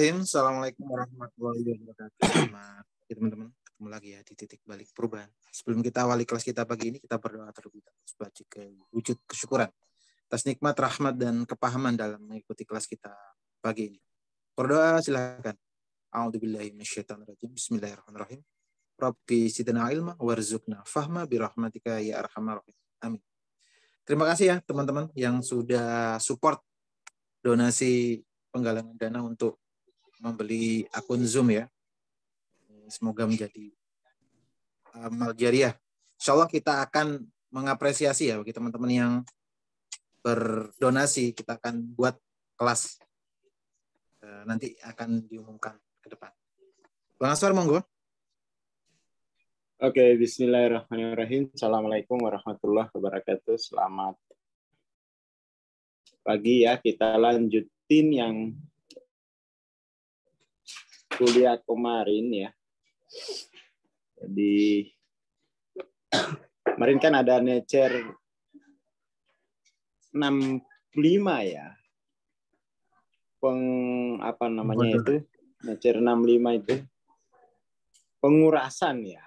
Bismillahirrahmanirrahim. Assalamualaikum warahmatullahi wabarakatuh. Nah, teman-teman, ketemu lagi ya di titik balik perubahan. Sebelum kita awali kelas kita pagi ini, kita berdoa terlebih dahulu sebagai ke wujud kesyukuran atas nikmat, rahmat, dan kepahaman dalam mengikuti kelas kita pagi ini. Berdoa silahkan. A'udzubillahiminasyaitonirrajim. Bismillahirrahmanirrahim. Rabbi sidna ilma warzuqna fahma birahmatika ya arhamar Amin. Terima kasih ya teman-teman yang sudah support donasi penggalangan dana untuk membeli akun Zoom ya. Semoga menjadi uh, amal jariah. Insya Allah kita akan mengapresiasi ya bagi teman-teman yang berdonasi. Kita akan buat kelas. Uh, nanti akan diumumkan ke depan. Bang Aswar, monggo. Oke, bismillahirrahmanirrahim. Assalamualaikum warahmatullahi wabarakatuh. Selamat pagi ya. Kita lanjutin yang kuliah kemarin ya. Jadi kemarin kan ada Nature 65 ya. Peng apa namanya Betul. itu? Nature 65 itu pengurasan ya.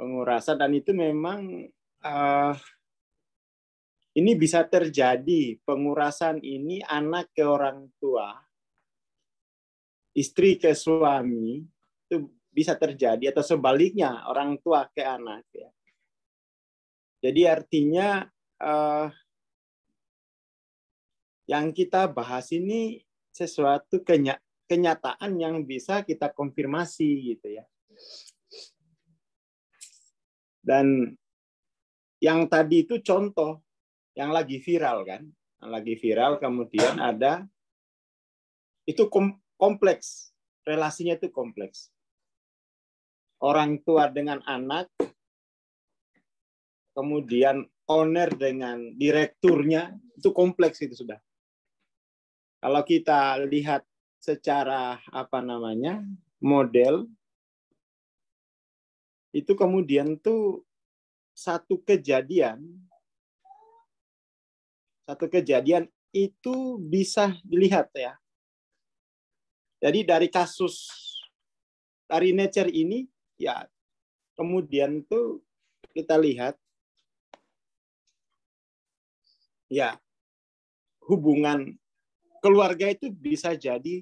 Pengurasan dan itu memang uh, ini bisa terjadi pengurasan ini anak ke orang tua istri ke suami itu bisa terjadi atau sebaliknya orang tua ke anak ya. Jadi artinya eh, yang kita bahas ini sesuatu kenyataan yang bisa kita konfirmasi gitu ya. Dan yang tadi itu contoh yang lagi viral kan, yang lagi viral kemudian ada itu kompleks. Relasinya itu kompleks. Orang tua dengan anak, kemudian owner dengan direkturnya, itu kompleks itu sudah. Kalau kita lihat secara apa namanya model itu kemudian tuh satu kejadian satu kejadian itu bisa dilihat ya jadi dari kasus dari nature ini ya kemudian tuh kita lihat ya hubungan keluarga itu bisa jadi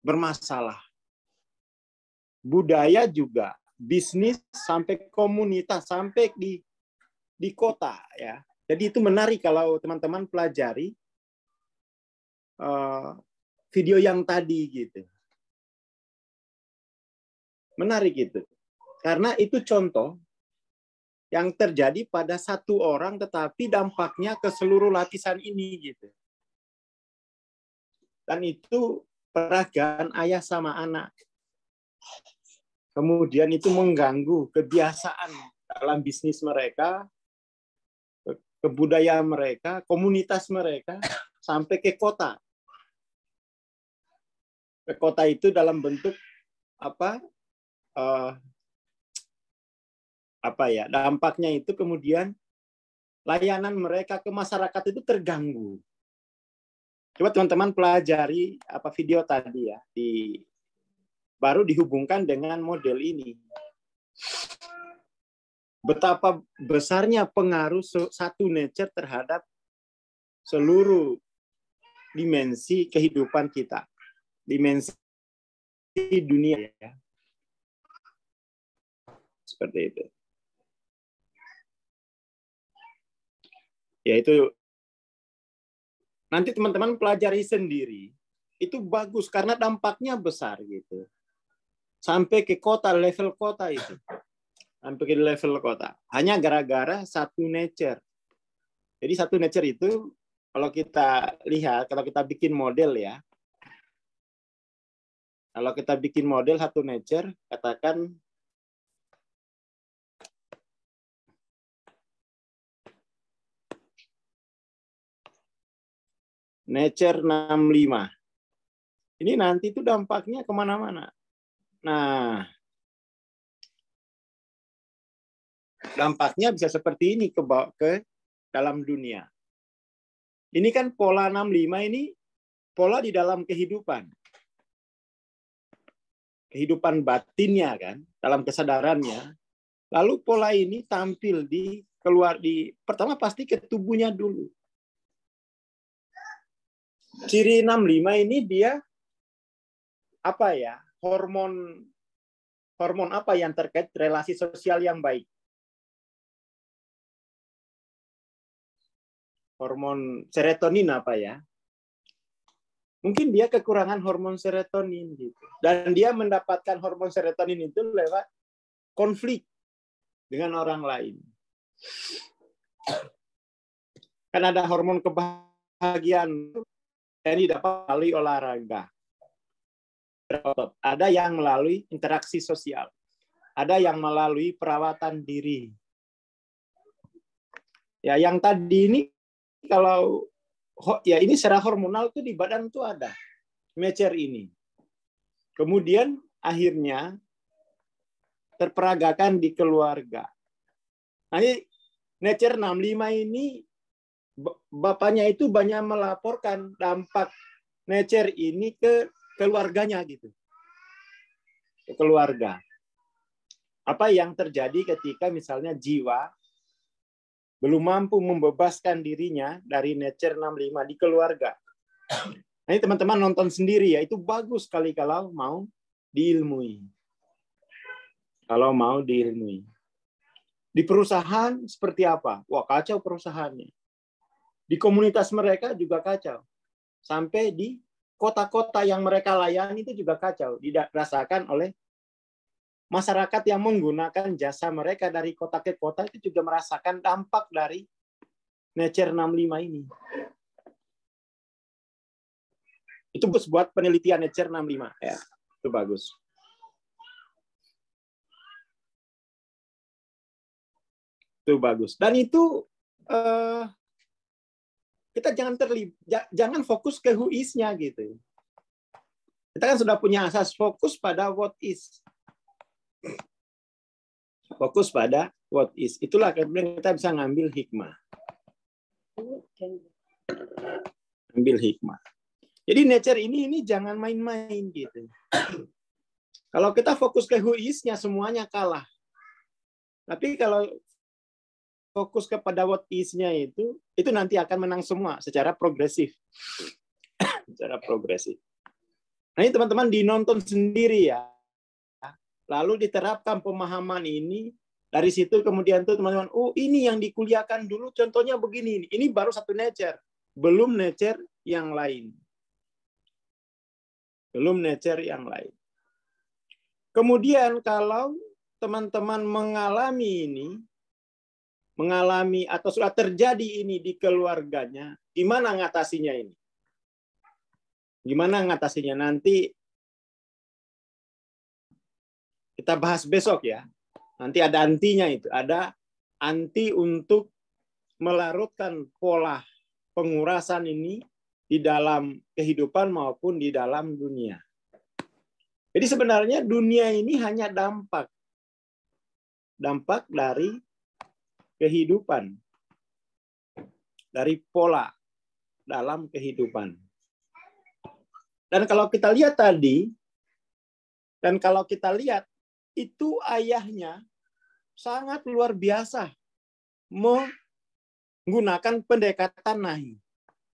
bermasalah. Budaya juga, bisnis sampai komunitas sampai di di kota ya. Jadi itu menarik kalau teman-teman pelajari uh, video yang tadi gitu. Menarik itu. Karena itu contoh yang terjadi pada satu orang tetapi dampaknya ke seluruh lapisan ini gitu. Dan itu peragaan ayah sama anak. Kemudian itu mengganggu kebiasaan dalam bisnis mereka, kebudayaan mereka, komunitas mereka sampai ke kota. Ke kota itu dalam bentuk apa? uh, apa ya dampaknya itu kemudian layanan mereka ke masyarakat itu terganggu. Coba teman-teman pelajari apa video tadi ya di baru dihubungkan dengan model ini. Betapa besarnya pengaruh satu nature terhadap seluruh dimensi kehidupan kita, dimensi dunia ya. Seperti itu. ya itu nanti teman-teman pelajari sendiri itu bagus karena dampaknya besar gitu. Sampai ke kota level kota itu. Sampai ke level kota. Hanya gara-gara satu nature. Jadi satu nature itu kalau kita lihat, kalau kita bikin model ya, kalau kita bikin model satu nature, katakan Nature 65. Ini nanti itu dampaknya kemana-mana. Nah, dampaknya bisa seperti ini ke, ke dalam dunia. Ini kan pola 65 ini pola di dalam kehidupan. Kehidupan batinnya kan, dalam kesadarannya. Lalu pola ini tampil di keluar di pertama pasti ke tubuhnya dulu ciri 65 ini dia apa ya? Hormon hormon apa yang terkait relasi sosial yang baik? Hormon serotonin apa ya? Mungkin dia kekurangan hormon serotonin gitu. Dan dia mendapatkan hormon serotonin itu lewat konflik dengan orang lain. Kan ada hormon kebahagiaan ini dapat melalui olahraga. Ada yang melalui interaksi sosial. Ada yang melalui perawatan diri. Ya, yang tadi ini kalau ya ini secara hormonal itu di badan tuh ada mecer ini. Kemudian akhirnya terperagakan di keluarga. Nah, Nature 65 ini bapaknya itu banyak melaporkan dampak nature ini ke keluarganya gitu. Ke keluarga. Apa yang terjadi ketika misalnya jiwa belum mampu membebaskan dirinya dari Nature 65 di keluarga. Nah, ini teman-teman nonton sendiri ya, itu bagus sekali kalau mau diilmui. Kalau mau diilmui. Di perusahaan seperti apa? Wah, kacau perusahaannya. Di komunitas mereka juga kacau. Sampai di kota-kota yang mereka layani itu juga kacau. Dirasakan oleh masyarakat yang menggunakan jasa mereka dari kota ke kota itu juga merasakan dampak dari Nature 65 ini. Itu bagus buat penelitian Nature 65. Ya, itu bagus. itu bagus dan itu eh, kita jangan terlib jangan fokus ke who is-nya gitu. Kita kan sudah punya asas fokus pada what is. Fokus pada what is. Itulah kemudian kita bisa ngambil hikmah. Ambil hikmah. Jadi nature ini ini jangan main-main gitu. Kalau kita fokus ke who is-nya semuanya kalah. Tapi kalau fokus kepada what is-nya itu, itu nanti akan menang semua secara progresif. secara progresif. Nah ini teman-teman dinonton sendiri ya. Lalu diterapkan pemahaman ini, dari situ kemudian tuh teman-teman, oh ini yang dikuliahkan dulu contohnya begini. Ini baru satu nature, belum nature yang lain. Belum nature yang lain. Kemudian kalau teman-teman mengalami ini, mengalami atau sudah terjadi ini di keluarganya, gimana ngatasinya ini? Gimana ngatasinya nanti kita bahas besok ya. Nanti ada antinya itu, ada anti untuk melarutkan pola pengurasan ini di dalam kehidupan maupun di dalam dunia. Jadi sebenarnya dunia ini hanya dampak dampak dari kehidupan, dari pola dalam kehidupan. Dan kalau kita lihat tadi, dan kalau kita lihat, itu ayahnya sangat luar biasa menggunakan pendekatan nahi,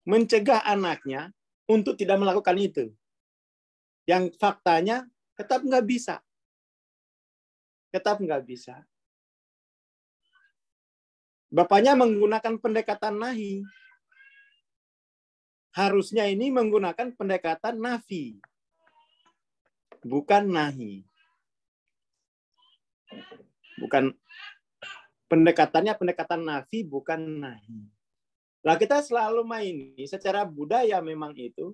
mencegah anaknya untuk tidak melakukan itu. Yang faktanya tetap nggak bisa. Tetap nggak bisa. Bapaknya menggunakan pendekatan nahi. Harusnya ini menggunakan pendekatan nafi. Bukan nahi. Bukan pendekatannya pendekatan nafi bukan nahi. Lah kita selalu main ini secara budaya memang itu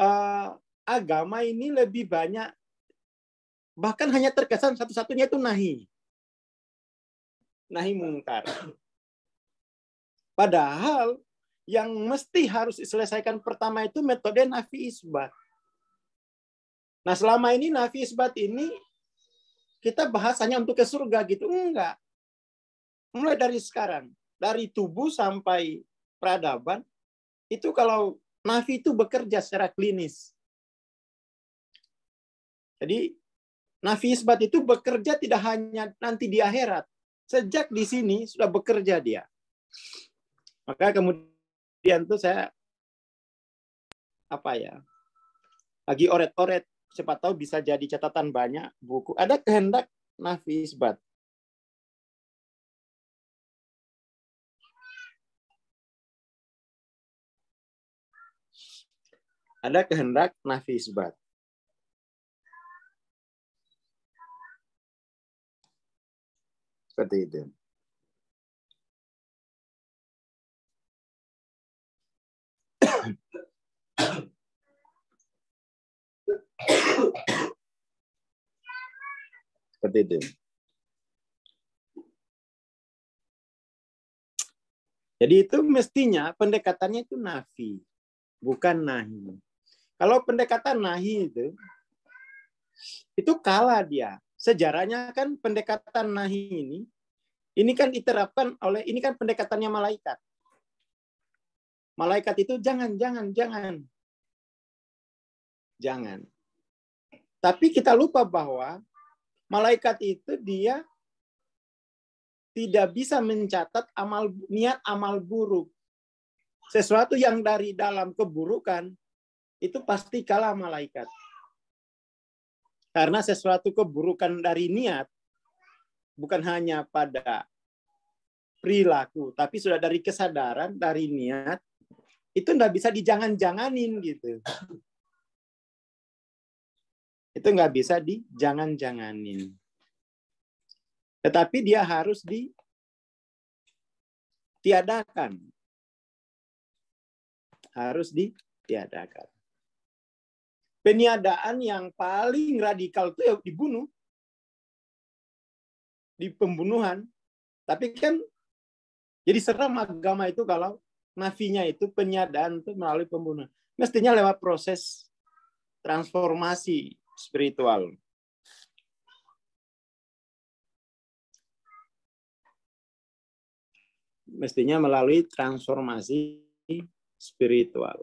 uh, agama ini lebih banyak bahkan hanya terkesan satu-satunya itu nahi nahi mungkar. Padahal yang mesti harus diselesaikan pertama itu metode nafi isbat. Nah selama ini nafi isbat ini kita bahas hanya untuk ke surga gitu. Enggak. Mulai dari sekarang. Dari tubuh sampai peradaban. Itu kalau nafi itu bekerja secara klinis. Jadi nafi isbat itu bekerja tidak hanya nanti di akhirat, Sejak di sini sudah bekerja dia. Maka kemudian tuh saya apa ya? Lagi oret-oret siapa tahu bisa jadi catatan banyak buku. Ada kehendak Nafi Isbat. Ada kehendak Nafi Isbat. seperti itu. seperti itu. Jadi itu mestinya pendekatannya itu nafi, bukan nahi. Kalau pendekatan nahi itu, itu kalah dia sejarahnya kan pendekatan nahi ini ini kan diterapkan oleh ini kan pendekatannya malaikat. Malaikat itu jangan jangan jangan jangan. Tapi kita lupa bahwa malaikat itu dia tidak bisa mencatat amal niat amal buruk. Sesuatu yang dari dalam keburukan itu pasti kalah malaikat. Karena sesuatu keburukan dari niat bukan hanya pada perilaku, tapi sudah dari kesadaran, dari niat, itu nggak bisa dijangan-janganin gitu. Itu nggak bisa dijangan-janganin. Tetapi dia harus di tiadakan, Harus ditiadakan peniadaan yang paling radikal itu ya dibunuh di pembunuhan tapi kan jadi serem agama itu kalau nafinya itu peniadaan itu melalui pembunuhan mestinya lewat proses transformasi spiritual mestinya melalui transformasi spiritual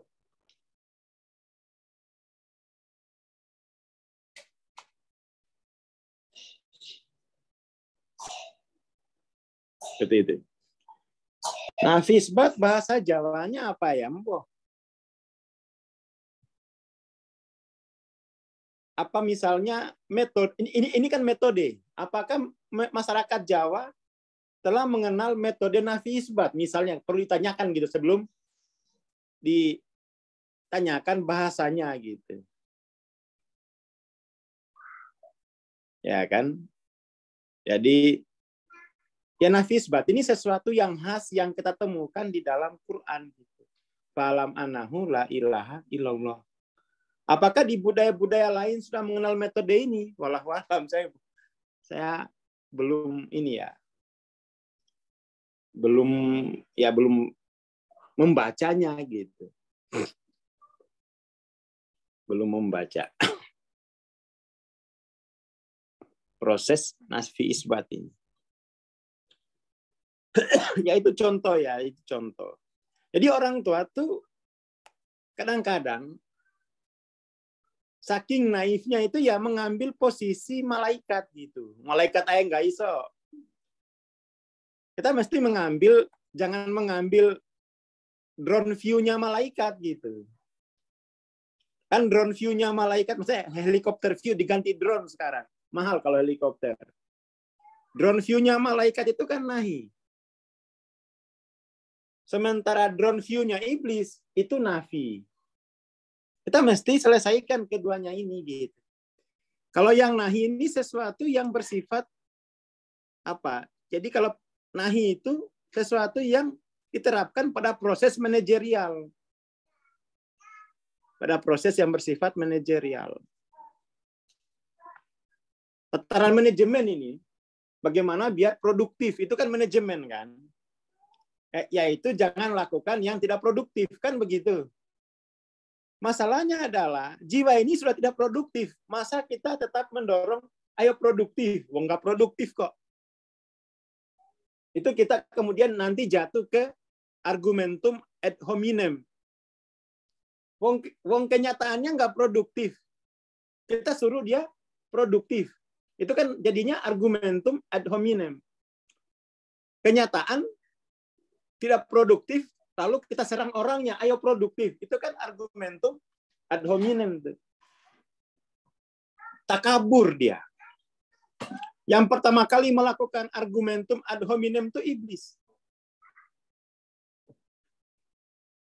Seperti itu. Nah, fisbat bahasa Jawanya apa ya, Mbok? Apa misalnya metode ini, ini ini kan metode. Apakah masyarakat Jawa telah mengenal metode nafi isbat misalnya perlu ditanyakan gitu sebelum ditanyakan bahasanya gitu. Ya kan? Jadi Ya nafisbat ini sesuatu yang khas yang kita temukan di dalam Quran gitu. Falam anahu la ilaha illallah. Apakah di budaya-budaya lain sudah mengenal metode ini? Walau alam saya saya belum ini ya. Belum ya belum membacanya gitu. Belum membaca. Proses nasfi isbat ini. ya itu contoh ya, itu contoh. Jadi orang tua tuh kadang-kadang saking naifnya itu ya mengambil posisi malaikat gitu. Malaikat aja nggak iso. Kita mesti mengambil, jangan mengambil drone view-nya malaikat gitu. Kan drone view-nya malaikat, maksudnya helikopter view diganti drone sekarang. Mahal kalau helikopter. Drone view-nya malaikat itu kan nahi. Sementara drone view-nya iblis itu nafi. Kita mesti selesaikan keduanya ini gitu. Kalau yang nahi ini sesuatu yang bersifat apa? Jadi kalau nahi itu sesuatu yang diterapkan pada proses manajerial. Pada proses yang bersifat manajerial. Tataran manajemen ini bagaimana biar produktif itu kan manajemen kan Eh, yaitu jangan lakukan yang tidak produktif kan begitu. Masalahnya adalah jiwa ini sudah tidak produktif. Masa kita tetap mendorong ayo produktif, wong nggak produktif kok. Itu kita kemudian nanti jatuh ke argumentum ad hominem. Wong, wong kenyataannya nggak produktif. Kita suruh dia produktif. Itu kan jadinya argumentum ad hominem. Kenyataan tidak produktif, lalu kita serang orangnya, ayo produktif. Itu kan argumentum ad hominem. Takabur dia. Yang pertama kali melakukan argumentum ad hominem itu iblis.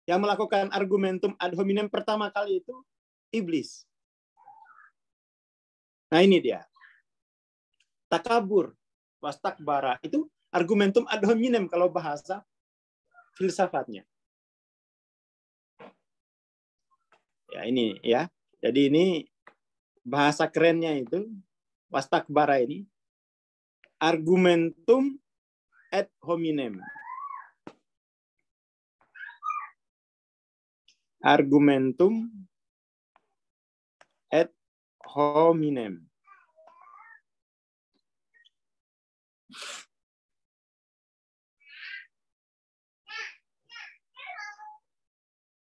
Yang melakukan argumentum ad hominem pertama kali itu iblis. Nah ini dia. Takabur, takbara Itu argumentum ad hominem kalau bahasa filsafatnya. Ya ini ya. Jadi ini bahasa kerennya itu wastakbara ini argumentum ad hominem. Argumentum ad hominem.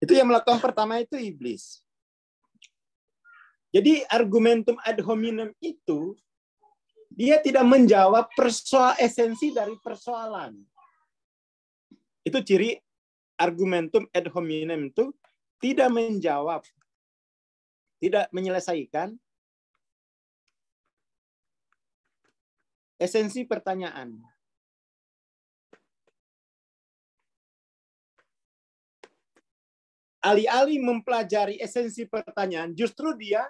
Itu yang melakukan pertama itu iblis. Jadi argumentum ad hominem itu dia tidak menjawab persoal esensi dari persoalan. Itu ciri argumentum ad hominem itu tidak menjawab, tidak menyelesaikan esensi pertanyaan. alih-alih mempelajari esensi pertanyaan, justru dia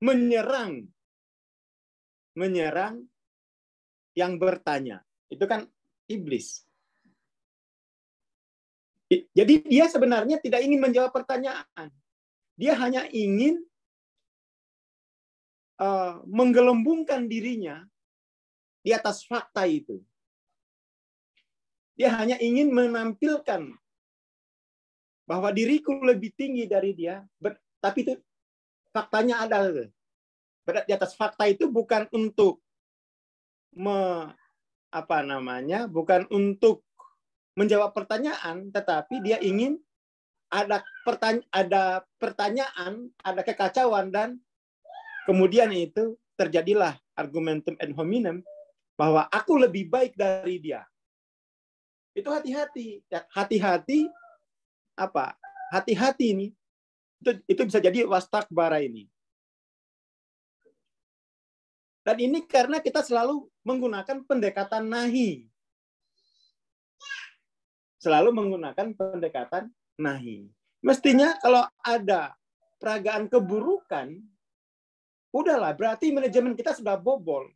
menyerang menyerang yang bertanya. Itu kan iblis. Jadi dia sebenarnya tidak ingin menjawab pertanyaan. Dia hanya ingin eh, menggelembungkan dirinya di atas fakta itu. Dia hanya ingin menampilkan bahwa diriku lebih tinggi dari dia, ber, tapi itu faktanya ada. Berat di atas fakta itu bukan untuk me, apa namanya, bukan untuk menjawab pertanyaan, tetapi dia ingin ada pertanya ada pertanyaan, ada kekacauan dan kemudian itu terjadilah argumentum ad hominem bahwa aku lebih baik dari dia. Itu hati-hati, ya, hati-hati apa hati-hati ini itu, itu bisa jadi bara ini dan ini karena kita selalu menggunakan pendekatan nahi selalu menggunakan pendekatan nahi mestinya kalau ada peragaan keburukan udahlah berarti manajemen kita sudah bobol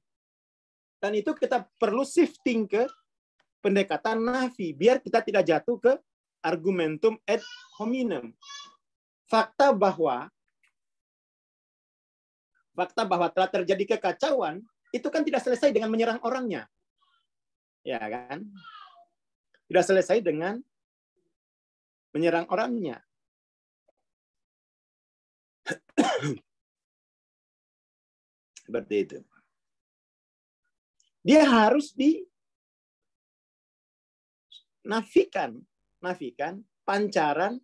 dan itu kita perlu shifting ke pendekatan nafi biar kita tidak jatuh ke argumentum et hominem. Fakta bahwa fakta bahwa telah terjadi kekacauan itu kan tidak selesai dengan menyerang orangnya. Ya kan? Tidak selesai dengan menyerang orangnya. Seperti itu. Dia harus dinafikan nafikan pancaran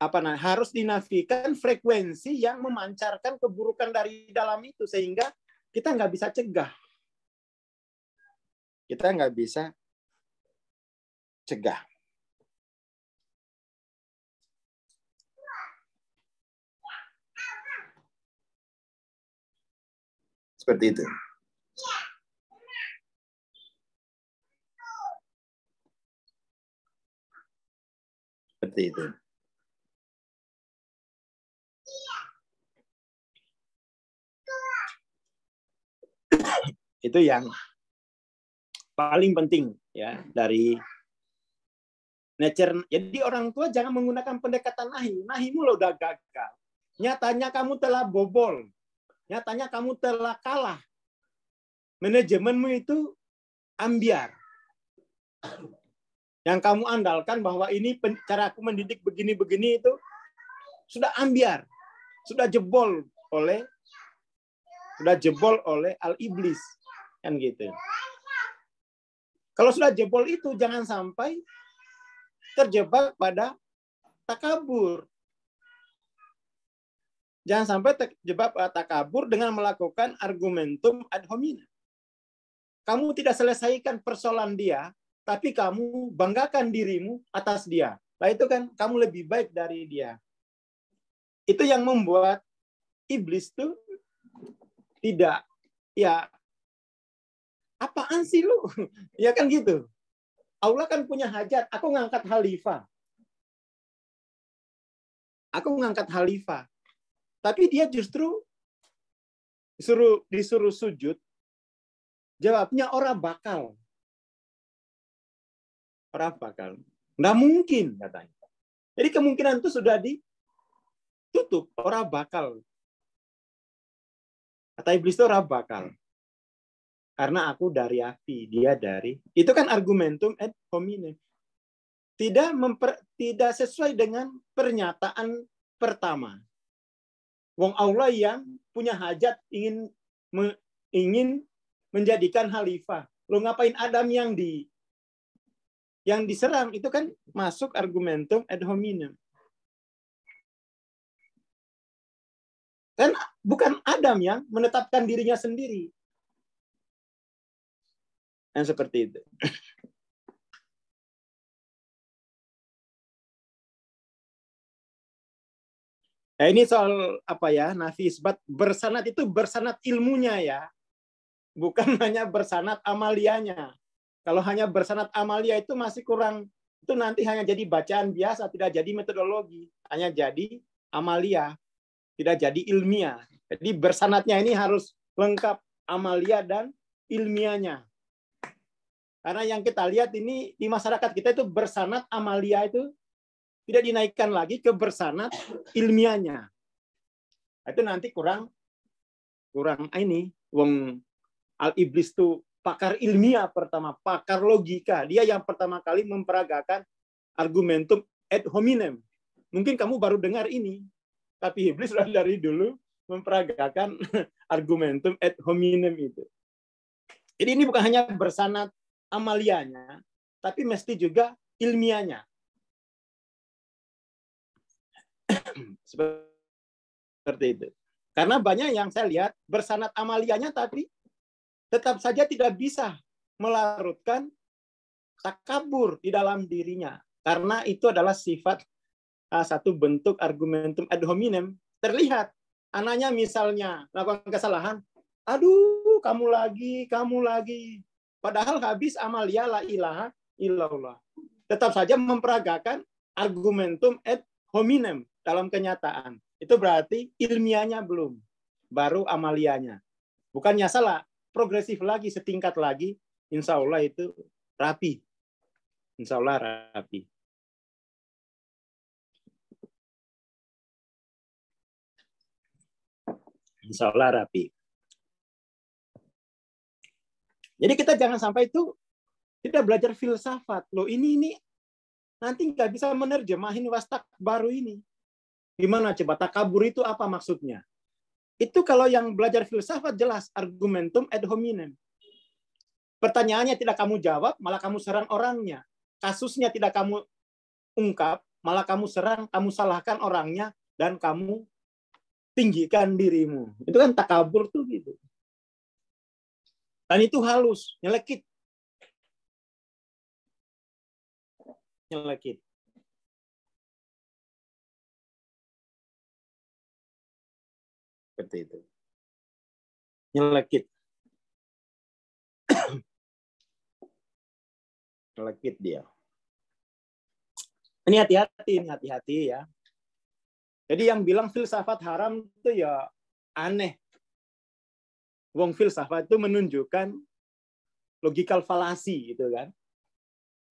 apa nah, harus dinafikan frekuensi yang memancarkan keburukan dari dalam itu sehingga kita nggak bisa cegah kita nggak bisa cegah seperti itu seperti itu. itu yang paling penting ya dari nature. Jadi orang tua jangan menggunakan pendekatan nahi. Nahimu lo udah gagal. Nyatanya kamu telah bobol. Nyatanya kamu telah kalah. Manajemenmu itu ambiar. Yang kamu andalkan bahwa ini cara aku mendidik begini-begini itu sudah ambiar, sudah jebol oleh sudah jebol oleh al iblis kan gitu. Kalau sudah jebol itu jangan sampai terjebak pada takabur. Jangan sampai terjebak pada takabur dengan melakukan argumentum ad hominem. Kamu tidak selesaikan persoalan dia, tapi kamu banggakan dirimu atas dia. Lah itu kan kamu lebih baik dari dia. Itu yang membuat iblis tuh tidak ya apaan sih lu? ya kan gitu. Allah kan punya hajat, aku ngangkat Khalifah. Aku ngangkat Khalifah. Tapi dia justru disuruh disuruh sujud. Jawabnya orang bakal. Berapa kali? Nggak mungkin katanya. Jadi kemungkinan itu sudah ditutup. Orang bakal. Kata iblis itu orang bakal. Karena aku dari api, dia dari. Itu kan argumentum ad hominem. Tidak memper, tidak sesuai dengan pernyataan pertama. Wong Allah yang punya hajat ingin me, ingin menjadikan khalifah. Lo ngapain Adam yang di yang diserang itu kan masuk argumentum ad hominem. Kan bukan Adam yang menetapkan dirinya sendiri. Dan seperti itu. Ya, ini soal apa ya? Nafi isbat bersanat itu bersanat ilmunya ya. Bukan hanya bersanat amalianya. Kalau hanya bersanat amalia itu masih kurang, itu nanti hanya jadi bacaan biasa, tidak jadi metodologi, hanya jadi amalia, tidak jadi ilmiah. Jadi bersanatnya ini harus lengkap amalia dan ilmiahnya. Karena yang kita lihat ini di masyarakat kita itu bersanat amalia itu tidak dinaikkan lagi ke bersanat ilmiahnya. Itu nanti kurang kurang ini wong al iblis tuh pakar ilmiah pertama, pakar logika. Dia yang pertama kali memperagakan argumentum ad hominem. Mungkin kamu baru dengar ini, tapi iblis sudah dari dulu memperagakan argumentum ad hominem itu. Jadi ini bukan hanya bersanat amalianya, tapi mesti juga ilmiahnya. Seperti itu. Karena banyak yang saya lihat bersanat amalianya tapi tetap saja tidak bisa melarutkan takabur di dalam dirinya karena itu adalah sifat uh, satu bentuk argumentum ad hominem terlihat anaknya misalnya melakukan kesalahan aduh kamu lagi kamu lagi padahal habis amalia ya la ilaha illallah tetap saja memperagakan argumentum ad hominem dalam kenyataan itu berarti ilmiahnya belum baru amalianya bukannya salah progresif lagi, setingkat lagi, insya Allah itu rapi. Insya Allah rapi. Insya Allah rapi. Jadi kita jangan sampai itu tidak belajar filsafat. Loh ini ini nanti nggak bisa menerjemahin wastak baru ini. Gimana coba takabur itu apa maksudnya? Itu kalau yang belajar filsafat jelas argumentum ad hominem. Pertanyaannya tidak kamu jawab, malah kamu serang orangnya. Kasusnya tidak kamu ungkap, malah kamu serang, kamu salahkan orangnya dan kamu tinggikan dirimu. Itu kan takabur tuh gitu. Dan itu halus, nyelekit. Nyelekit. Seperti itu. Nyelekit. Nyelekit dia. Ini hati-hati, ini hati-hati ya. Jadi yang bilang filsafat haram itu ya aneh. Wong filsafat itu menunjukkan logikal falasi gitu kan.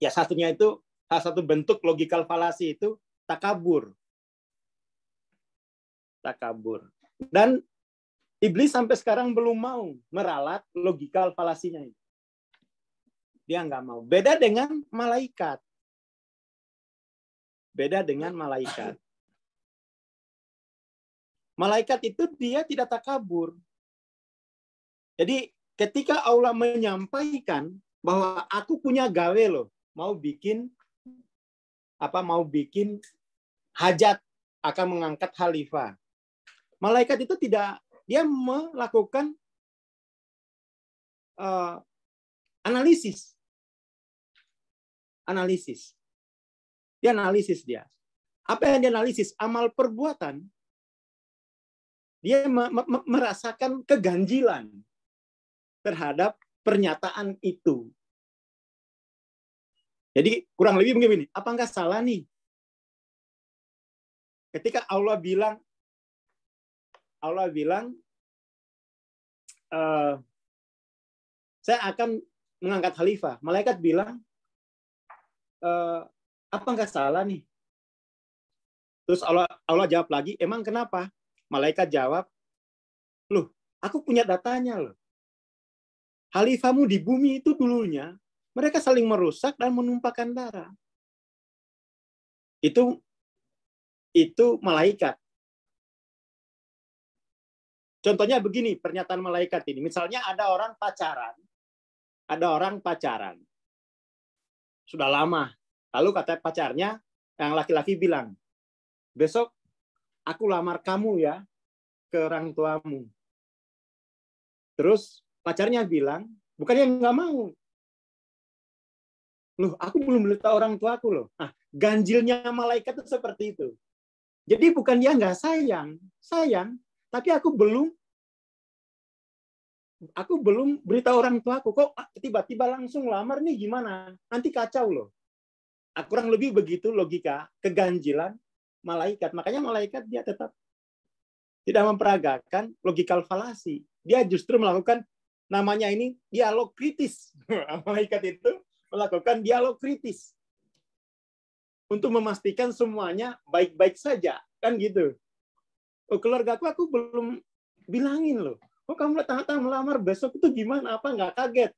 Ya satunya itu salah satu bentuk logikal falasi itu takabur. Takabur. Dan iblis sampai sekarang belum mau meralat logikal falasinya ini. Dia nggak mau. Beda dengan malaikat. Beda dengan malaikat. Malaikat itu dia tidak tak kabur. Jadi ketika Allah menyampaikan bahwa aku punya gawe loh, mau bikin apa mau bikin hajat akan mengangkat khalifah. Malaikat itu tidak dia melakukan uh, analisis. Analisis. Dia analisis dia. Apa yang dia analisis? Amal perbuatan. Dia merasakan keganjilan terhadap pernyataan itu. Jadi kurang lebih begini, apa enggak salah nih? Ketika Allah bilang Allah bilang, uh, saya akan mengangkat khalifah. Malaikat bilang, uh, apa nggak salah nih? Terus Allah, Allah jawab lagi, emang kenapa? Malaikat jawab, loh, aku punya datanya loh. Khalifamu di bumi itu dulunya, mereka saling merusak dan menumpahkan darah. Itu itu malaikat. Contohnya begini pernyataan malaikat ini. Misalnya ada orang pacaran, ada orang pacaran. Sudah lama. Lalu kata pacarnya, yang laki-laki bilang, besok aku lamar kamu ya ke orang tuamu. Terus pacarnya bilang, bukan yang nggak mau. Loh, aku belum melihat orang tuaku loh. Ah, ganjilnya malaikat itu seperti itu. Jadi bukan dia nggak sayang, sayang, tapi aku belum aku belum beritahu orang tua aku kok ah, tiba-tiba langsung lamar nih gimana nanti kacau loh ah, kurang lebih begitu logika keganjilan malaikat makanya malaikat dia tetap tidak memperagakan logikal falasi dia justru melakukan namanya ini dialog kritis malaikat itu melakukan dialog kritis untuk memastikan semuanya baik-baik saja kan gitu oh, keluarga aku aku belum bilangin loh oh kamu ternyata melamar besok itu gimana apa nggak kaget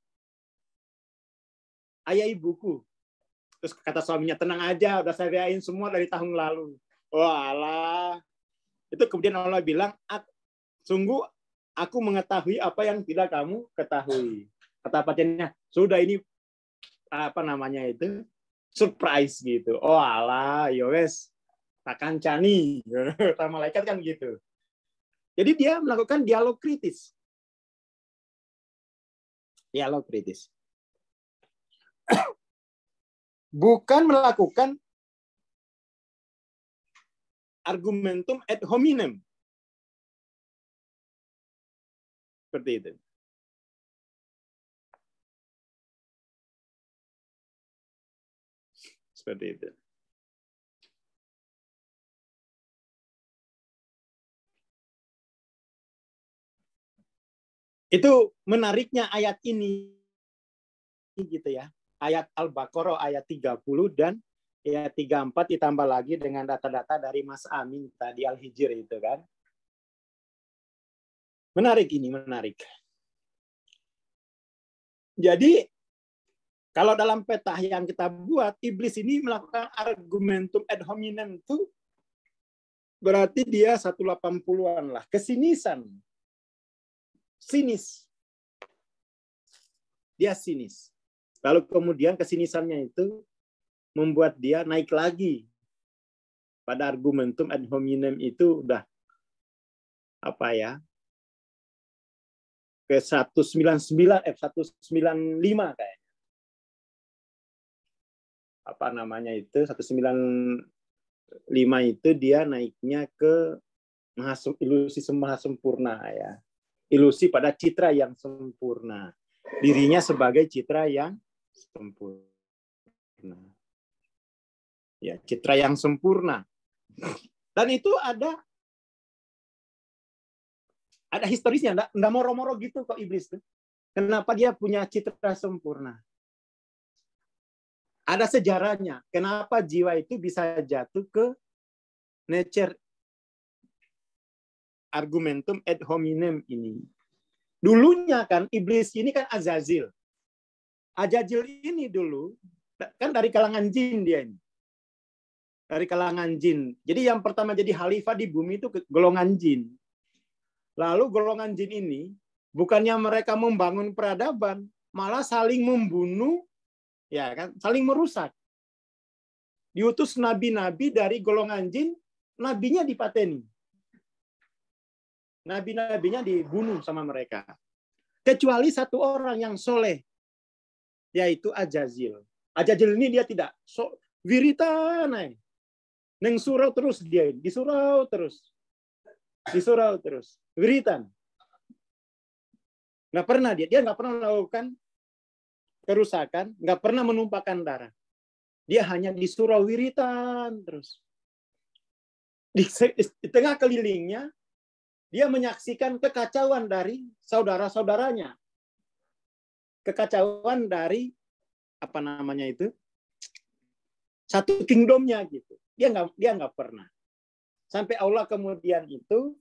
ayah ibuku terus kata suaminya tenang aja udah saya biayain semua dari tahun lalu walah oh, itu kemudian Allah bilang sungguh aku mengetahui apa yang tidak kamu ketahui kata pacarnya sudah ini apa namanya itu surprise gitu oh alah yowes ya tak cani sama malaikat kan gitu jadi dia melakukan dialog kritis dialog kritis bukan melakukan argumentum ad hominem seperti itu seperti itu Itu menariknya ayat ini gitu ya. Ayat Al-Baqarah ayat 30 dan ya 34 ditambah lagi dengan data-data dari Mas Amin tadi Al-Hijr itu kan. Menarik ini, menarik. Jadi kalau dalam peta yang kita buat, iblis ini melakukan argumentum ad hominem itu berarti dia 180-an lah, kesinisan sinis. Dia sinis. Lalu kemudian kesinisannya itu membuat dia naik lagi pada argumentum ad hominem itu udah apa ya ke 199 eh 195 kayak apa namanya itu 195 itu dia naiknya ke ilusi semaha sempurna ya ilusi pada citra yang sempurna. Dirinya sebagai citra yang sempurna. Ya, citra yang sempurna. Dan itu ada ada historisnya, enggak, enggak moro-moro gitu kok iblis tuh. Kenapa dia punya citra sempurna? Ada sejarahnya. Kenapa jiwa itu bisa jatuh ke nature argumentum ad hominem ini. Dulunya kan iblis ini kan Azazil. Azazil ini dulu kan dari kalangan jin dia ini. Dari kalangan jin. Jadi yang pertama jadi khalifah di bumi itu golongan jin. Lalu golongan jin ini bukannya mereka membangun peradaban, malah saling membunuh ya kan, saling merusak. Diutus nabi-nabi dari golongan jin, nabinya dipateni nabi-nabinya dibunuh sama mereka. Kecuali satu orang yang soleh, yaitu Ajazil. Ajazil ini dia tidak so, wiritan, eh. neng surau terus dia, disurau terus, disurau terus, wiritan. Nggak pernah dia, dia nggak pernah melakukan kerusakan, nggak pernah menumpahkan darah. Dia hanya disurau wiritan terus. Di, di tengah kelilingnya dia menyaksikan kekacauan dari saudara-saudaranya. Kekacauan dari apa namanya itu? Satu kingdomnya gitu. Dia nggak dia nggak pernah. Sampai Allah kemudian itu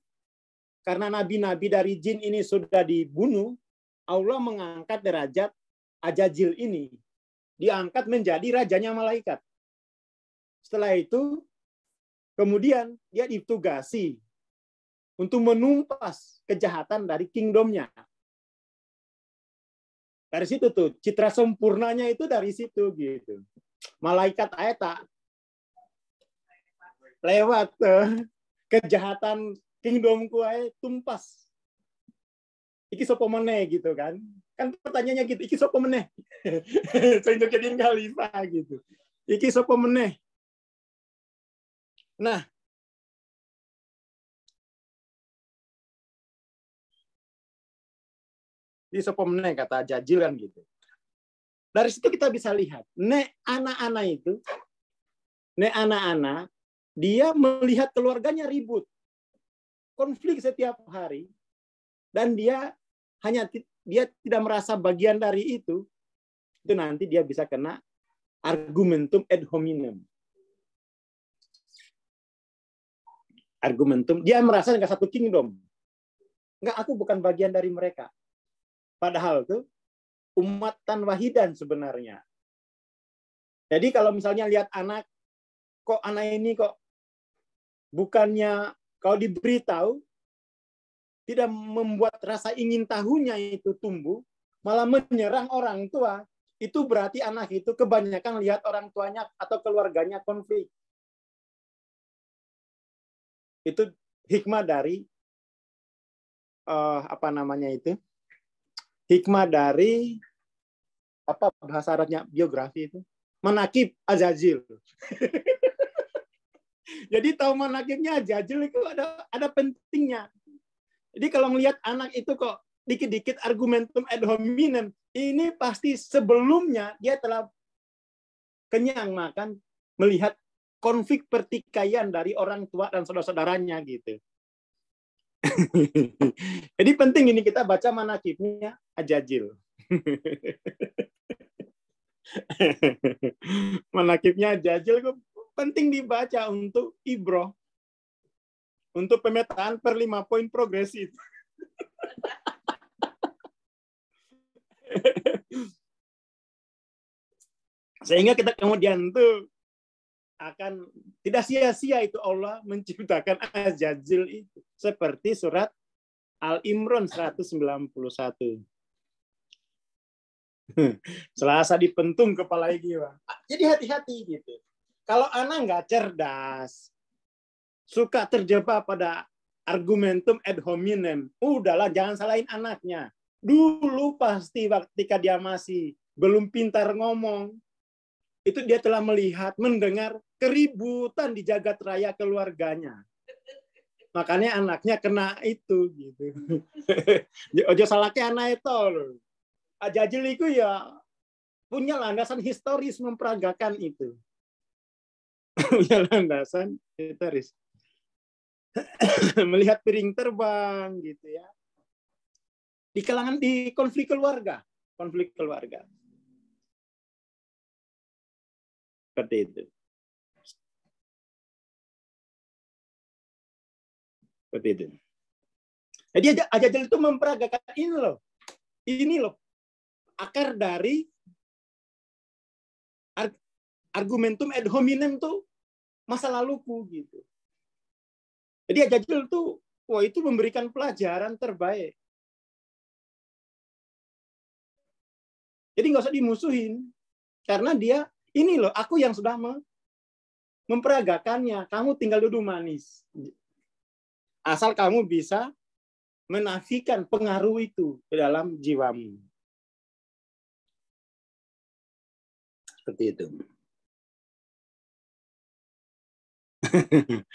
karena nabi-nabi dari jin ini sudah dibunuh, Allah mengangkat derajat Ajajil ini. Diangkat menjadi rajanya malaikat. Setelah itu, kemudian dia ditugasi untuk menumpas kejahatan dari kingdomnya. Dari situ tuh, citra sempurnanya itu dari situ gitu. Malaikat Aeta lewat tuh. kejahatan kingdomku ae tumpas. Iki sapa meneh gitu kan. Kan pertanyaannya gitu, iki sapa meneh? Sing jadiin kalifa gitu. Iki sapa meneh? Nah, Di sopomne kata jajil kan gitu. Dari situ kita bisa lihat, ne anak-anak itu, ne anak-anak, dia melihat keluarganya ribut, konflik setiap hari, dan dia hanya dia tidak merasa bagian dari itu, itu nanti dia bisa kena argumentum ad hominem. Argumentum, dia merasa nggak satu kingdom. Nggak, aku bukan bagian dari mereka. Padahal tuh umatan wahidan sebenarnya. Jadi kalau misalnya lihat anak, kok anak ini kok bukannya kalau diberitahu tidak membuat rasa ingin tahunya itu tumbuh, malah menyerang orang tua, itu berarti anak itu kebanyakan lihat orang tuanya atau keluarganya konflik. Itu hikmah dari uh, apa namanya itu hikmah dari apa bahasa Arabnya biografi itu manakib azazil jadi tahu manakibnya azazil itu ada ada pentingnya jadi kalau melihat anak itu kok dikit-dikit argumentum ad hominem ini pasti sebelumnya dia telah kenyang makan melihat konflik pertikaian dari orang tua dan saudara-saudaranya gitu Jadi penting ini kita baca manakibnya Ajajil. manakibnya Ajajil itu penting dibaca untuk ibro. Untuk pemetaan per lima poin progresif. Sehingga kita kemudian tuh akan tidak sia-sia itu Allah menciptakan azazil itu seperti surat al Imron 191. Selasa dipentung kepala jiwa. Jadi hati-hati gitu. Kalau anak nggak cerdas, suka terjebak pada argumentum ad hominem, udahlah jangan salahin anaknya. Dulu pasti ketika dia masih belum pintar ngomong, itu dia telah melihat, mendengar keributan di jagat raya keluarganya. Makanya anaknya kena itu gitu. Ojo salah ke anak itu loh. itu ya punya landasan historis memperagakan itu. punya landasan historis. Melihat piring terbang gitu ya. Di kalangan di konflik keluarga, konflik keluarga. Seperti itu. Seperti itu. Jadi ajajal itu memperagakan ini loh. Ini loh. Akar dari argumentum ad hominem tuh masa laluku gitu. Jadi ajajal tuh wah itu memberikan pelajaran terbaik. Jadi nggak usah dimusuhin karena dia ini loh aku yang sudah memperagakannya. Kamu tinggal duduk manis. Asal kamu bisa menafikan pengaruh itu ke dalam jiwamu. Seperti itu.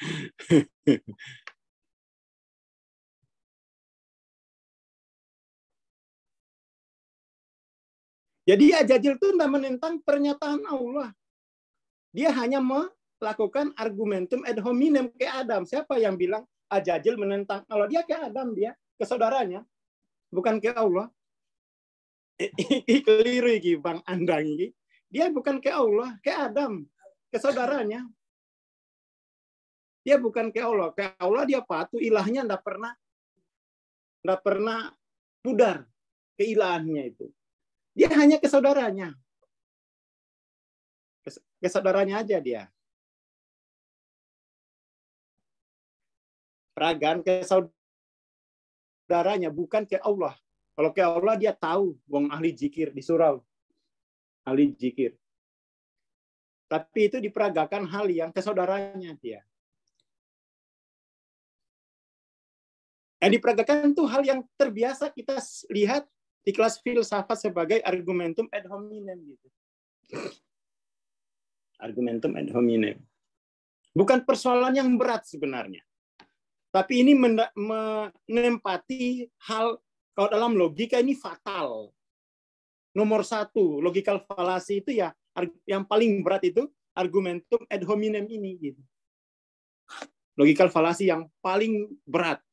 Jadi Ajajil ya, itu tidak menentang pernyataan Allah. Dia hanya melakukan argumentum ad hominem ke Adam. Siapa yang bilang Ajajil menentang Allah. Dia ke Adam, dia ke saudaranya, bukan ke Allah. keliru ini, Bang Andang ini. Dia bukan ke Allah, ke Adam, ke saudaranya. Dia bukan ke Allah, ke Allah dia patuh, ilahnya ndak pernah ndak pernah pudar keilahannya itu. Dia hanya ke saudaranya. Ke saudaranya aja dia. peragaan ke saudaranya, bukan ke Allah. Kalau ke Allah dia tahu, wong ahli jikir di surau. Ahli jikir. Tapi itu diperagakan hal yang ke saudaranya dia. Yang diperagakan itu hal yang terbiasa kita lihat di kelas filsafat sebagai argumentum ad hominem gitu. Argumentum ad hominem. Bukan persoalan yang berat sebenarnya. Tapi ini menempati hal kalau dalam logika ini fatal. Nomor satu, logical falasi itu ya yang paling berat itu argumentum ad hominem ini. Gitu. Logikal falasi yang paling berat.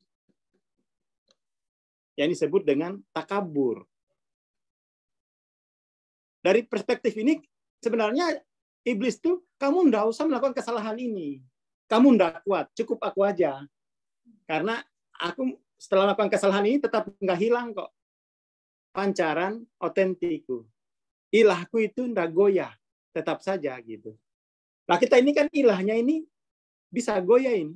Yang disebut dengan takabur. Dari perspektif ini, sebenarnya iblis tuh kamu ndak usah melakukan kesalahan ini. Kamu ndak kuat, cukup aku aja. Karena aku setelah melakukan kesalahan ini tetap nggak hilang kok. Pancaran otentiku. Ilahku itu ndak goyah. Tetap saja gitu. Nah kita ini kan ilahnya ini bisa goyah ini.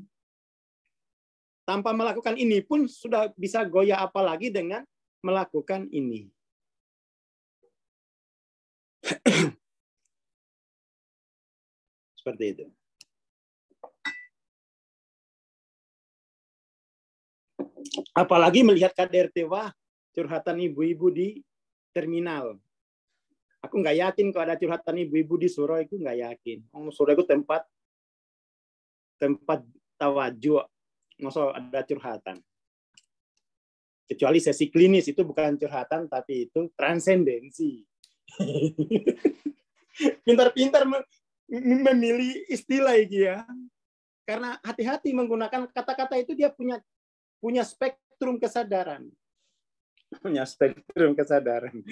Tanpa melakukan ini pun sudah bisa goyah apalagi dengan melakukan ini. Seperti itu. Apalagi melihat KDRT wah curhatan ibu-ibu di terminal. Aku nggak yakin kalau ada curhatan ibu-ibu di Surau itu nggak yakin. Oh, Surau itu tempat tempat tawaju, masa ada curhatan. Kecuali sesi klinis itu bukan curhatan tapi itu transendensi. Pintar-pintar memilih istilah gitu ya. Karena hati-hati menggunakan kata-kata itu dia punya punya spektrum kesadaran. Punya spektrum kesadaran.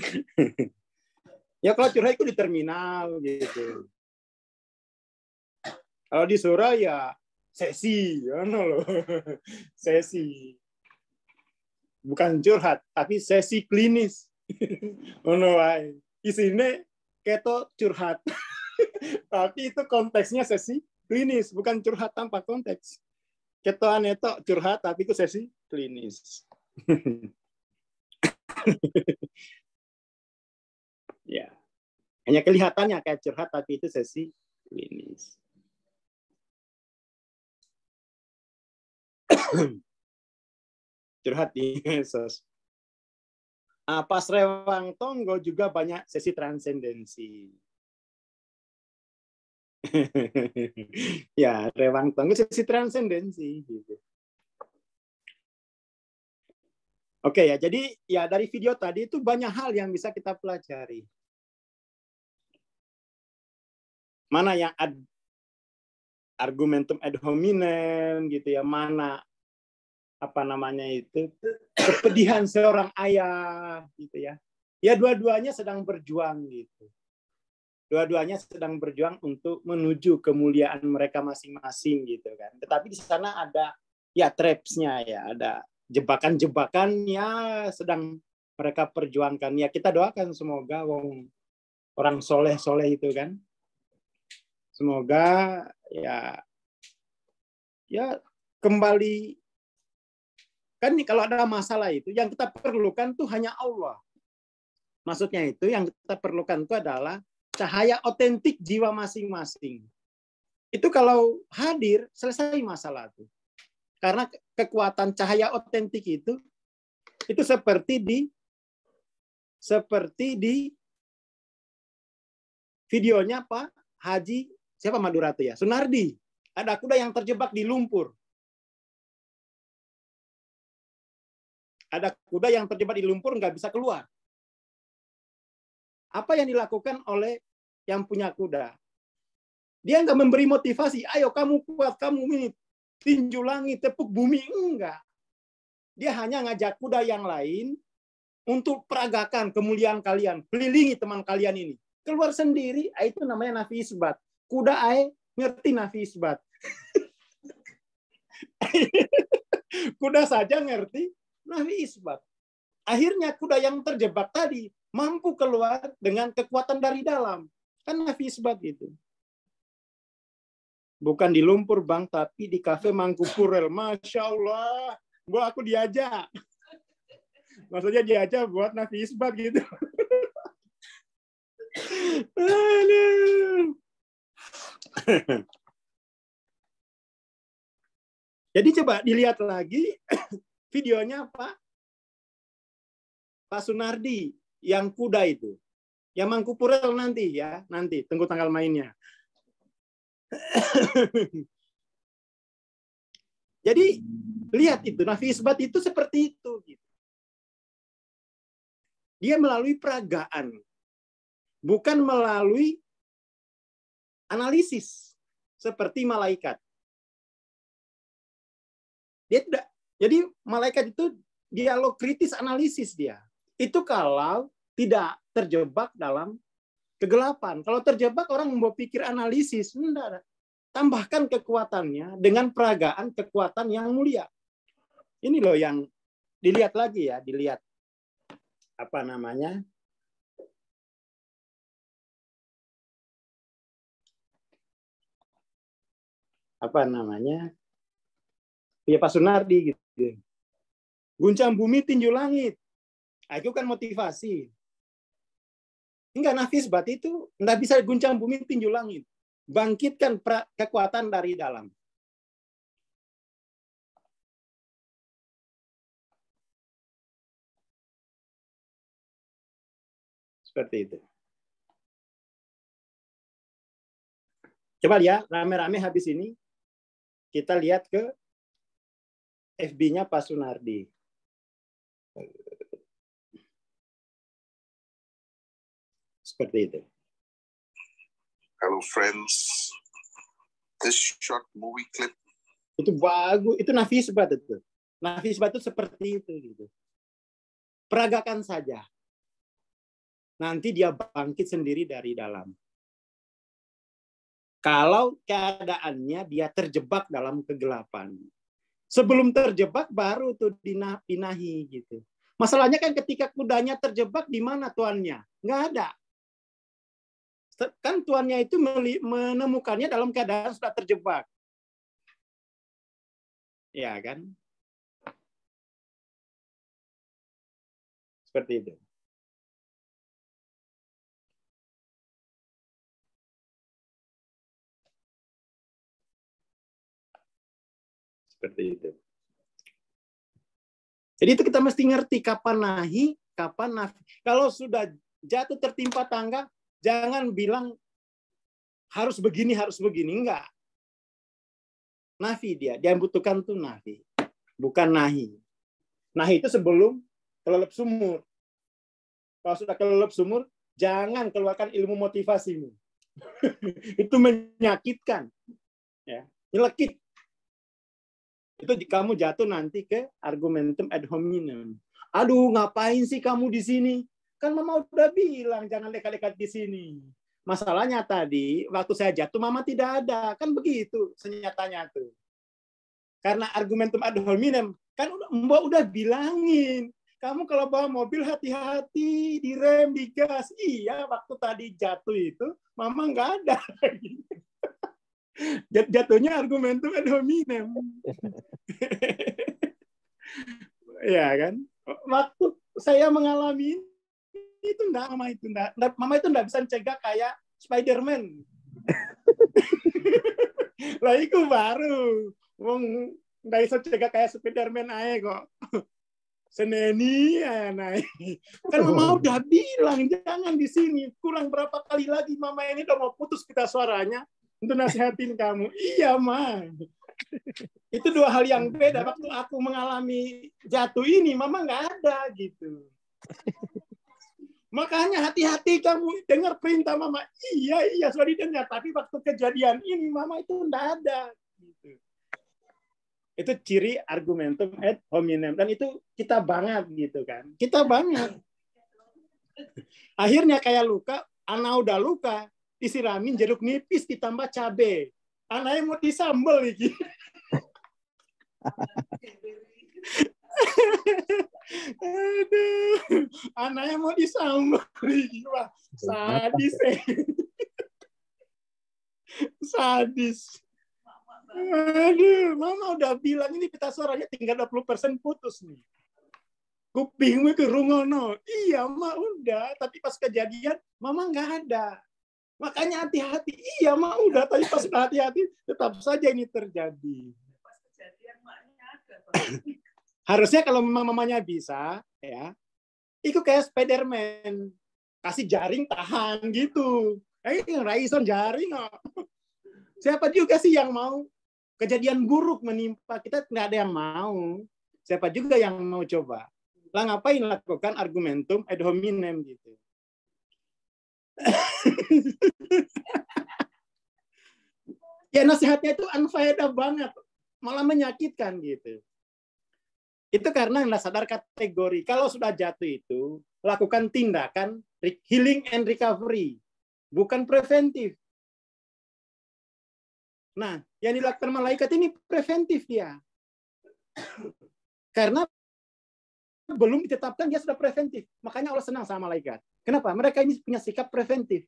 ya kalau curhat itu di terminal gitu. Kalau di Suraya sesi, ano loh. Sesi. Bukan curhat, tapi sesi klinis. no wae. Isine keto curhat. tapi itu konteksnya sesi klinis, bukan curhat tanpa konteks. Ketuaan itu curhat tapi ku sesi klinis. ya. Hanya kelihatannya kayak curhat tapi itu sesi klinis. curhat di Yesus. Pas rewang tonggo juga banyak sesi transendensi ya rewang tong itu sisi transendensi gitu. Oke ya, jadi ya dari video tadi itu banyak hal yang bisa kita pelajari. Mana yang ad, argumentum ad hominem gitu ya, mana apa namanya itu kepedihan seorang ayah gitu ya. Ya dua-duanya sedang berjuang gitu dua-duanya sedang berjuang untuk menuju kemuliaan mereka masing-masing gitu kan. Tetapi di sana ada ya trapsnya ya, ada jebakan-jebakan ya sedang mereka perjuangkan. Ya kita doakan semoga wong orang soleh-soleh itu kan. Semoga ya ya kembali kan nih kalau ada masalah itu yang kita perlukan tuh hanya Allah. Maksudnya itu yang kita perlukan itu adalah cahaya otentik jiwa masing-masing. Itu kalau hadir, selesai masalah itu. Karena kekuatan cahaya otentik itu itu seperti di seperti di videonya Pak Haji siapa Madurata ya? Sunardi. Ada kuda yang terjebak di lumpur. Ada kuda yang terjebak di lumpur nggak bisa keluar. Apa yang dilakukan oleh yang punya kuda? Dia nggak memberi motivasi, ayo kamu kuat, kamu ini tinju langit, tepuk bumi. Enggak. Dia hanya ngajak kuda yang lain untuk peragakan kemuliaan kalian. Kelilingi teman kalian ini. Keluar sendiri, ah, itu namanya nafi isbat. Kuda ae ngerti nafi isbat. kuda saja ngerti nafi isbat. Akhirnya kuda yang terjebak tadi mampu keluar dengan kekuatan dari dalam. Kan Nabi isbat gitu. Bukan di lumpur bang, tapi di kafe Mangkupurel. Masya Allah, gua aku diajak. Maksudnya diajak buat Nabi isbat gitu. Jadi coba dilihat lagi videonya Pak Pak Sunardi yang kuda itu. Yang mangkupurel nanti ya, nanti tunggu tanggal mainnya. Jadi lihat itu, nafi isbat itu seperti itu. Gitu. Dia melalui peragaan, bukan melalui analisis seperti malaikat. Dia tidak. Jadi malaikat itu dialog kritis analisis dia. Itu kalau tidak terjebak dalam kegelapan. Kalau terjebak orang mau pikir analisis, enggak. Tambahkan kekuatannya dengan peragaan kekuatan yang mulia. Ini loh yang dilihat lagi ya, dilihat apa namanya? apa namanya? Ya Pak Sunardi gitu. Guncang bumi tinju langit. Nah, itu kan motivasi. Enggak nafis bat itu enggak bisa guncang bumi tinju langit. Bangkitkan pra, kekuatan dari dalam. Seperti itu. Coba ya, rame-rame habis ini kita lihat ke FB-nya Pak Sunardi. seperti itu. Hello friends, this short movie clip itu bagus, itu nafis banget itu. Nafis seperti itu gitu. Peragakan saja. Nanti dia bangkit sendiri dari dalam. Kalau keadaannya dia terjebak dalam kegelapan. Sebelum terjebak baru tuh dinahi gitu. Masalahnya kan ketika kudanya terjebak di mana tuannya? Nggak ada kan tuannya itu menemukannya dalam keadaan sudah terjebak. Ya kan? Seperti itu. Seperti itu. Jadi itu kita mesti ngerti kapan nahi, kapan nafi. Kalau sudah jatuh tertimpa tangga, Jangan bilang harus begini, harus begini. Enggak. Nafi dia. Dia yang butuhkan tuh nafi. Bukan nahi. Nahi itu sebelum kelelep sumur. Kalau sudah kelelep sumur, jangan keluarkan ilmu motivasimu. itu menyakitkan. Ya. Nyelekit. Itu kamu jatuh nanti ke argumentum ad hominem. Aduh, ngapain sih kamu di sini? Kan Mama udah bilang jangan lekat-lekat di sini. Masalahnya tadi waktu saya jatuh Mama tidak ada. Kan begitu senyatanya tuh. Karena argumentum ad hominem. Kan Mbak udah bilangin. Kamu kalau bawa mobil hati-hati, direm, digas. Iya, waktu tadi jatuh itu Mama nggak ada. Jatuhnya argumentum ad hominem. ya kan? Waktu saya mengalami itu enggak mama itu enggak, mama itu enggak bisa mencegah kayak Spiderman lah itu baru wong enggak bisa cegah kayak Spiderman aja kok seneni naik kan mama oh. udah bilang jangan di sini kurang berapa kali lagi mama ini udah mau putus kita suaranya untuk nasihatin kamu iya ma itu dua hal yang beda waktu aku mengalami jatuh ini mama nggak ada gitu Makanya hati-hati kamu dengar perintah mama. Iya, iya, sudah didengar. Tapi waktu kejadian ini mama itu enggak ada. Gitu. Itu ciri argumentum ad hominem. Dan itu kita banget gitu kan. Kita banget. Akhirnya kayak luka, anak udah luka, disiramin jeruk nipis ditambah cabe. Anaknya mau disambel lagi. Aduh, anaknya mau disambar. Wah, sadis. Eh. sadis. Aduh, mama udah bilang ini pita suaranya tinggal 20% putus nih. Gue ke rungono. Iya, ma udah. Tapi pas kejadian, mama nggak ada. Makanya hati-hati. Iya, ma udah. Tapi pas hati-hati, tetap saja ini terjadi. Pas kejadian, maknya ada. Harusnya kalau memang mamanya bisa, ya, ikut kayak Spiderman. Kasih jaring tahan gitu. Eh, Raison jaring oh. Siapa juga sih yang mau kejadian buruk menimpa kita tidak ada yang mau. Siapa juga yang mau coba? Lah ngapain lakukan argumentum ad hominem gitu. ya nasihatnya itu unfaedah banget, malah menyakitkan gitu. Itu karena Anda sadar kategori. Kalau sudah jatuh itu, lakukan tindakan healing and recovery. Bukan preventif. Nah, yang dilakukan malaikat ini preventif dia. Karena belum ditetapkan dia sudah preventif. Makanya Allah senang sama malaikat. Kenapa? Mereka ini punya sikap preventif.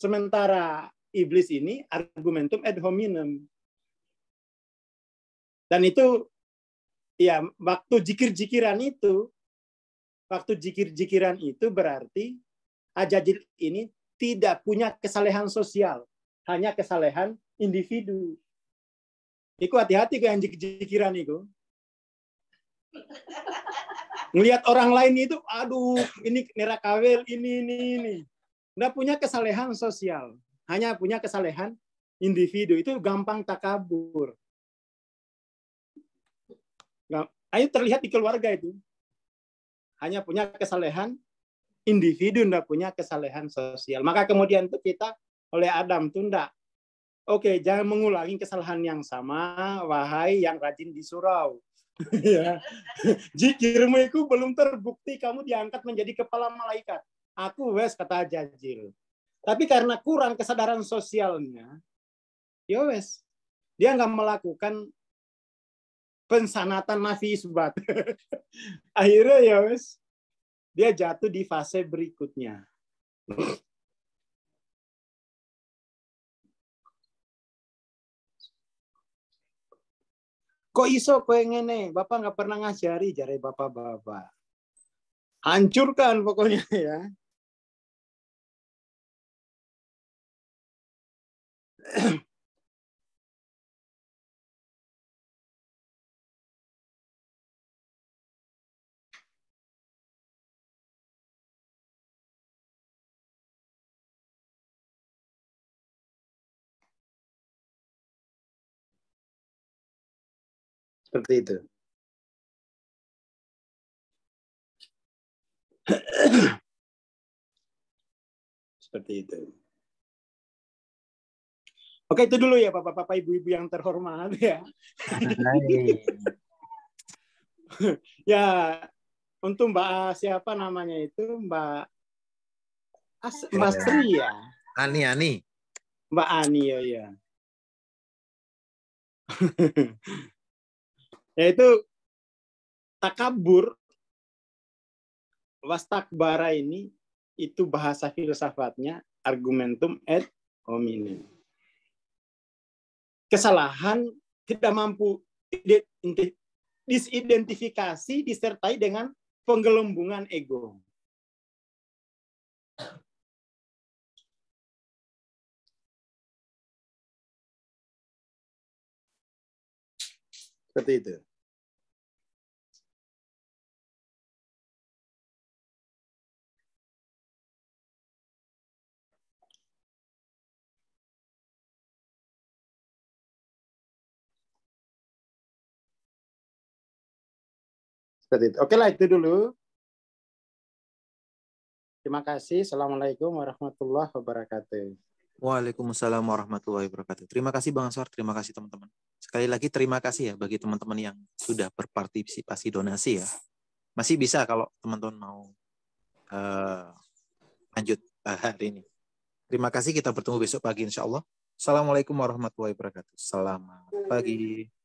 Sementara iblis ini argumentum ad hominem. Dan itu ya waktu jikir-jikiran itu waktu jikir-jikiran itu berarti ajajid ini tidak punya kesalehan sosial, hanya kesalehan individu. Iku hati-hati ke yang jikir-jikiran itu. Melihat orang lain itu, aduh, ini nerakawel, ini, ini, ini. Nggak punya kesalehan sosial, hanya punya kesalehan individu. Itu gampang takabur. Hanya terlihat di keluarga itu. Hanya punya kesalehan individu, tidak punya kesalehan sosial. Maka kemudian itu kita oleh Adam tunda. Oke, jangan mengulangi kesalahan yang sama, wahai yang rajin di surau. ya. Jikirmu itu belum terbukti kamu diangkat menjadi kepala malaikat. Aku wes kata jajil. Tapi karena kurang kesadaran sosialnya, ya wes. Dia nggak melakukan pensanatan nafi isbat. Akhirnya ya wes dia jatuh di fase berikutnya. Kok iso kowe ngene? Bapak nggak pernah ngajari jare bapak-bapak. Hancurkan pokoknya ya. Seperti itu. Seperti itu. Oke, itu dulu ya Bapak-bapak, Ibu-ibu yang terhormat ya. ya, untuk Mbak siapa namanya itu Mbak As, ya. Mbak Sri ya. Ani Ani. Mbak Ani ya ya. Yaitu takabur wastakbara ini itu bahasa filsafatnya argumentum et hominem. Kesalahan tidak mampu disidentifikasi disertai dengan penggelembungan ego. Seperti itu. Seperti itu. Oke lah itu dulu. Terima kasih. Assalamualaikum warahmatullahi wabarakatuh. Waalaikumsalam warahmatullahi wabarakatuh. Terima kasih Bang Aswar. terima kasih teman-teman. Sekali lagi terima kasih ya bagi teman-teman yang sudah berpartisipasi donasi ya. Masih bisa kalau teman-teman mau uh, lanjut uh, hari ini. Terima kasih, kita bertemu besok pagi insya Allah. Assalamualaikum warahmatullahi wabarakatuh. Selamat pagi.